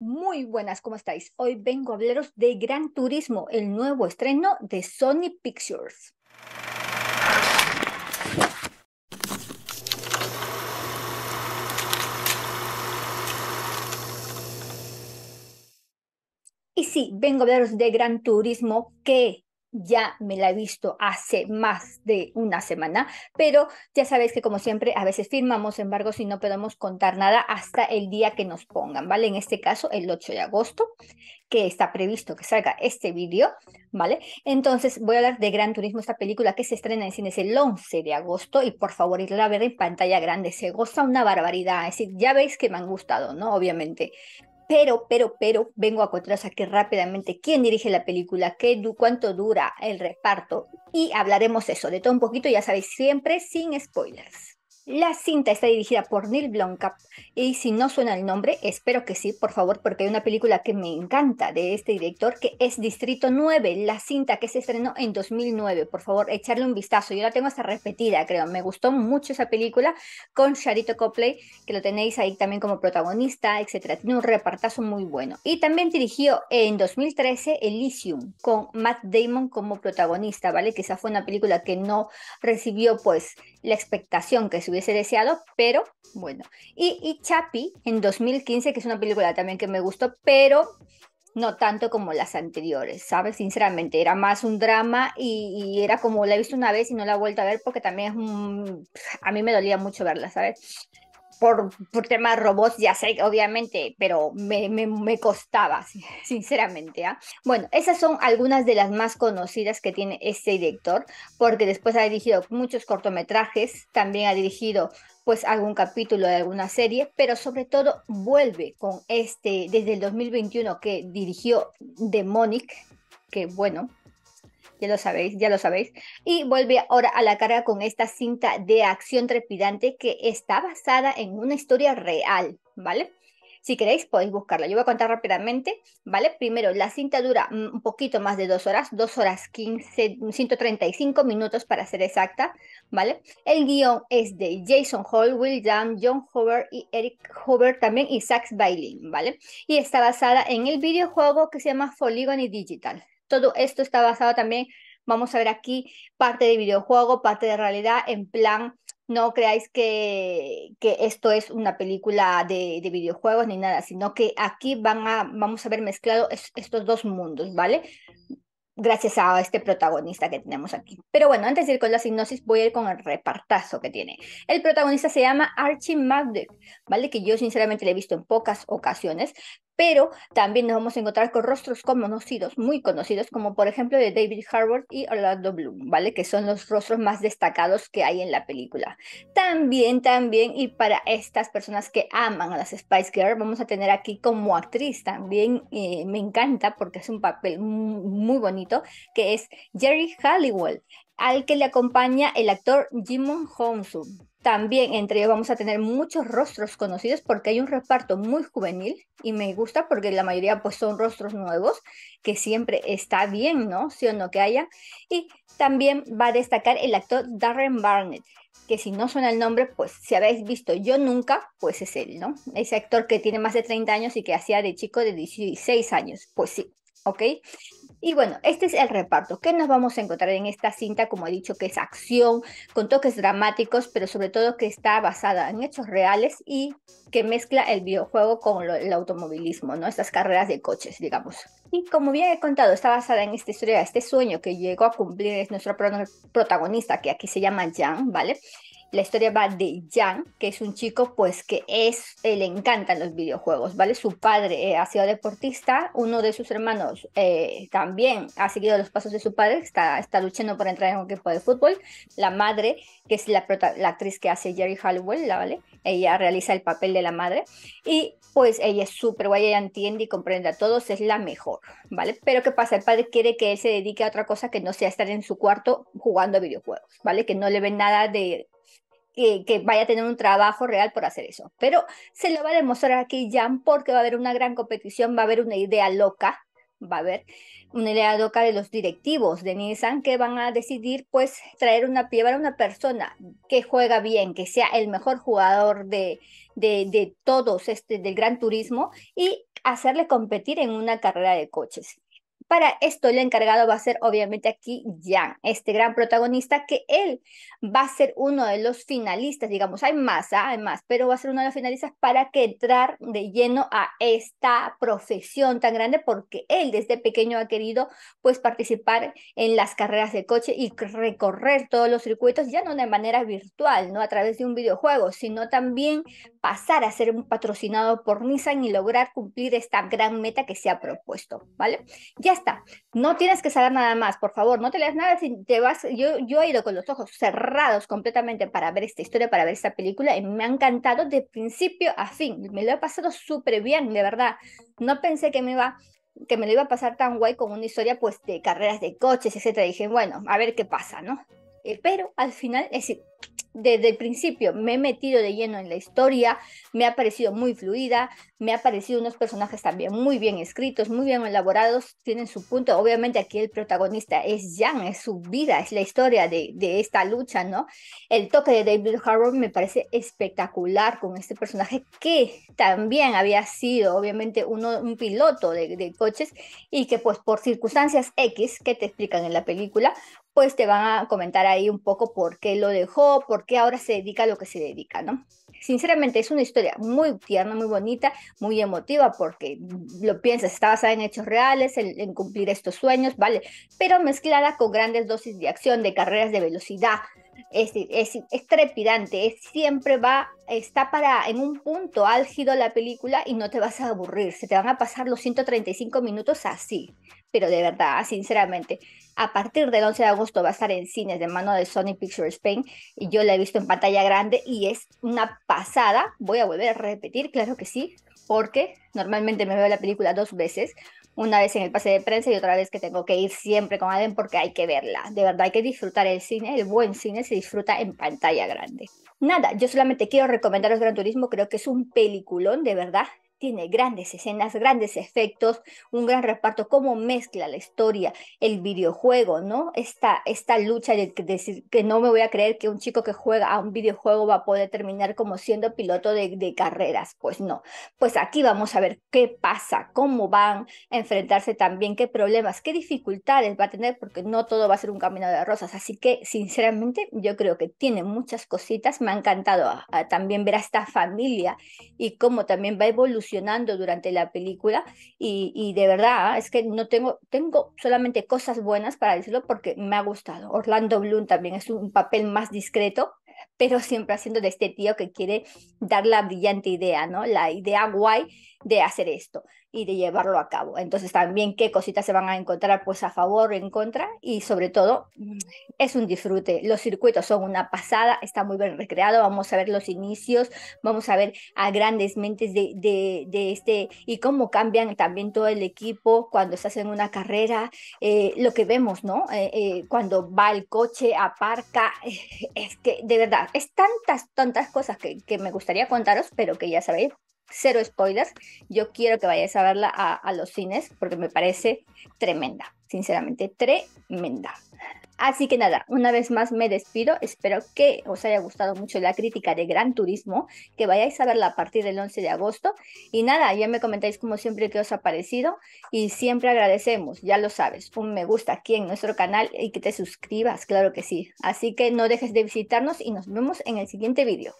Muy buenas, ¿cómo estáis? Hoy vengo a hablaros de Gran Turismo, el nuevo estreno de Sony Pictures. Y sí, vengo a hablaros de Gran Turismo, que ya me la he visto hace más de una semana, pero ya sabéis que como siempre a veces firmamos embargos y no podemos contar nada hasta el día que nos pongan, ¿vale? En este caso el 8 de agosto, que está previsto que salga este vídeo, ¿vale? Entonces voy a hablar de Gran Turismo, esta película que se estrena en cines el 11 de agosto y por favor irla a ver en pantalla grande, se goza una barbaridad, es decir, ya veis que me han gustado, ¿no? Obviamente, pero, pero, pero, vengo a contaros aquí rápidamente quién dirige la película, qué, cuánto dura el reparto y hablaremos eso, de todo un poquito, ya sabéis, siempre sin spoilers. La cinta está dirigida por Neil Blomkamp y si no suena el nombre, espero que sí, por favor, porque hay una película que me encanta de este director que es Distrito 9, la cinta que se estrenó en 2009. Por favor, echarle un vistazo. Yo la tengo hasta repetida, creo. Me gustó mucho esa película con Charito Copley, que lo tenéis ahí también como protagonista, etcétera. Tiene un repartazo muy bueno. Y también dirigió en 2013 Elysium con Matt Damon como protagonista, ¿vale? Que esa fue una película que no recibió pues la expectación que se hubiese deseado, pero bueno. Y, y Chapi en 2015, que es una película también que me gustó, pero no tanto como las anteriores, ¿sabes? Sinceramente, era más un drama y, y, era como la he visto una vez y no la he vuelto a ver porque también es un... a mí me dolía mucho verla, ¿sabes? por, por temas robots, ya sé, obviamente, pero me, me, costaba, sinceramente. ¿ah? Bueno, esas son algunas de las más conocidas que tiene este director, porque después ha dirigido muchos cortometrajes, también ha dirigido pues algún capítulo de alguna serie, pero sobre todo vuelve con este, desde el 2021 que dirigió Demonic, que bueno, ya lo sabéis, ya lo sabéis. Y vuelve ahora a la carga con esta cinta de acción trepidante que está basada en una historia real, ¿vale? Si queréis podéis buscarla. Yo voy a contar rápidamente, ¿vale? Primero, la cinta dura mm, un poquito más de dos horas, dos horas 15, 135 minutos para ser exacta, ¿vale? El guión es de Jason Hall, Will John Hoover y Eric Hoover también y Sax Bailey, ¿vale? Y está basada en el videojuego que se llama y Digital, todo esto está basado también, vamos a ver aquí, parte de videojuego, parte de realidad, en plan, no creáis que, que esto es una película de, videojuegos ni nada, sino que aquí van a, vamos a ver mezclado estos dos mundos, ¿vale? gracias a este protagonista que tenemos aquí. Pero bueno, antes de ir con la sinopsis, voy a ir con el repartazo que tiene. El protagonista se llama Archie McDuck, ¿vale? Que yo sinceramente le he visto en pocas ocasiones, pero también nos vamos a encontrar con rostros conocidos, muy conocidos, como por ejemplo de David Harvard y Orlando Bloom, ¿vale? Que son los rostros más destacados que hay en la película. También, también, y para estas personas que aman a las Spice Girls, vamos a tener aquí como actriz también, eh, me encanta porque es un papel muy bonito, que es Jerry Halliwell, al que le acompaña el actor Jimon Honsum. También entre ellos vamos a tener muchos rostros conocidos porque hay un reparto muy juvenil y me gusta porque la mayoría pues son rostros nuevos, que siempre está bien, ¿no? Si o no que haya. Y también va a destacar el actor Darren Barnett, que si no suena el nombre, pues si habéis visto Yo Nunca, pues es él, ¿no? Ese actor que tiene más de 30 años y que hacía de chico de 16 años, pues sí, ¿ok? Y bueno, este es el reparto. que nos vamos a encontrar en esta cinta? Como he dicho, que es acción, con toques dramáticos, pero sobre todo que está basada en hechos reales y que mezcla el videojuego con el automovilismo, ¿no? Estas carreras de coches, digamos. Y como bien he contado, está basada en esta historia, este sueño que llegó a cumplir nuestro protagonista, que aquí se llama Jan, ¿vale? La historia va de Jan, que es un chico pues que es, eh, le encantan los videojuegos, ¿vale? Su padre eh, ha sido deportista, uno de sus hermanos eh, también ha seguido los pasos de su padre, está, está luchando por entrar en un equipo de fútbol. La madre, que es la, actriz que hace Jerry Hallwell, ¿vale? Ella realiza el papel de la madre y pues ella es súper guay, ella entiende y comprende a todos, es la mejor, ¿vale? Pero ¿qué pasa? El padre quiere que él se dedique a otra cosa que no sea estar en su cuarto jugando a videojuegos, ¿vale? Que no le ven nada de que, vaya a tener un trabajo real por hacer eso. Pero se lo va a demostrar aquí Jan porque va a haber una gran competición, va a haber una idea loca, va a haber una idea loca de los directivos de Nissan que van a decidir pues traer una, pieza a una persona que juega bien, que sea el mejor jugador de, de todos, este, del gran turismo y hacerle competir en una carrera de coches para esto el encargado va a ser obviamente aquí Yang, este gran protagonista que él va a ser uno de los finalistas, digamos, hay más, ¿ah? hay más, pero va a ser uno de los finalistas para que entrar de lleno a esta profesión tan grande porque él desde pequeño ha querido pues participar en las carreras de coche y recorrer todos los circuitos ya no de manera virtual, no a través de un videojuego, sino también pasar a ser un patrocinado por Nissan y lograr cumplir esta gran meta que se ha propuesto, ¿vale? Ya no tienes que saber nada más, por favor, no te leas nada. te vas, yo, yo he ido con los ojos cerrados completamente para ver esta historia, para ver esta película, y me ha encantado de principio a fin. Me lo he pasado súper bien, de verdad. No pensé que me iba que me lo iba a pasar tan guay con una historia pues de carreras de coches, etcétera. Dije, bueno, a ver qué pasa, ¿no? Eh, pero al final, es decir, desde el principio me he metido de lleno en la historia, me ha parecido muy fluida, me ha parecido unos personajes también muy bien escritos, muy bien elaborados, tienen su punto. Obviamente aquí el protagonista es Jan, es su vida, es la historia de, esta lucha, ¿no? El toque de David Harbour me parece espectacular con este personaje que también había sido obviamente uno, un piloto de, de coches y que pues por circunstancias X que te explican en la película, pues te van a comentar ahí un poco por qué lo dejó, por qué ahora se dedica a lo que se dedica, ¿no? Sinceramente es una historia muy tierna, muy bonita, muy emotiva, porque lo piensas, está basada en hechos reales, en cumplir estos sueños, ¿vale? Pero mezclada con grandes dosis de acción, de carreras de velocidad, es, es, trepidante, siempre va, está para en un punto álgido la película y no te vas a aburrir, se te van a pasar los 135 minutos así, pero de verdad, sinceramente, a partir del 11 de agosto va a estar en cines de mano de Sony Pictures Spain y yo la he visto en pantalla grande y es una pasada, voy a volver a repetir, claro que sí, porque normalmente me veo la película dos veces, una vez en el pase de prensa y otra vez que tengo que ir siempre con Aden porque hay que verla. De verdad hay que disfrutar el cine, el buen cine se disfruta en pantalla grande. Nada, yo solamente quiero recomendaros Gran Turismo, creo que es un peliculón, de verdad tiene grandes escenas, grandes efectos, un gran reparto, cómo mezcla la historia, el videojuego, ¿no? Esta, esta lucha de decir que no me voy a creer que un chico que juega a un videojuego va a poder terminar como siendo piloto de, carreras, pues no. Pues aquí vamos a ver qué pasa, cómo van a enfrentarse también, qué problemas, qué dificultades va a tener, porque no todo va a ser un camino de rosas. Así que, sinceramente, yo creo que tiene muchas cositas. Me ha encantado ah, ah, también ver a esta familia y cómo también va a evolucionar durante la película y, de verdad es que no tengo, tengo solamente cosas buenas para decirlo porque me ha gustado. Orlando Bloom también es un papel más discreto, pero siempre haciendo de este tío que quiere dar la brillante idea, ¿no? La idea guay de hacer esto y de llevarlo a cabo. Entonces también qué cositas se van a encontrar pues a favor, en contra y sobre todo mm. es un disfrute. Los circuitos son una pasada, está muy bien recreado, vamos a ver los inicios, vamos a ver a grandes mentes de, este y cómo cambian también todo el equipo cuando estás en una carrera, eh, lo que vemos, ¿no? Eh, eh, cuando va el coche, aparca, es que de verdad, es tantas, tantas cosas que me gustaría contaros, pero que ya sabéis cero spoilers. Yo quiero que vayáis a verla a, los cines porque me parece tremenda, sinceramente, tremenda. Así que nada, una vez más me despido. Espero que os haya gustado mucho la crítica de Gran Turismo, que vayáis a verla a partir del 11 de agosto. Y nada, ya me comentáis como siempre qué os ha parecido y siempre agradecemos, ya lo sabes, un me gusta aquí en nuestro canal y que te suscribas, claro que sí. Así que no dejes de visitarnos y nos vemos en el siguiente vídeo.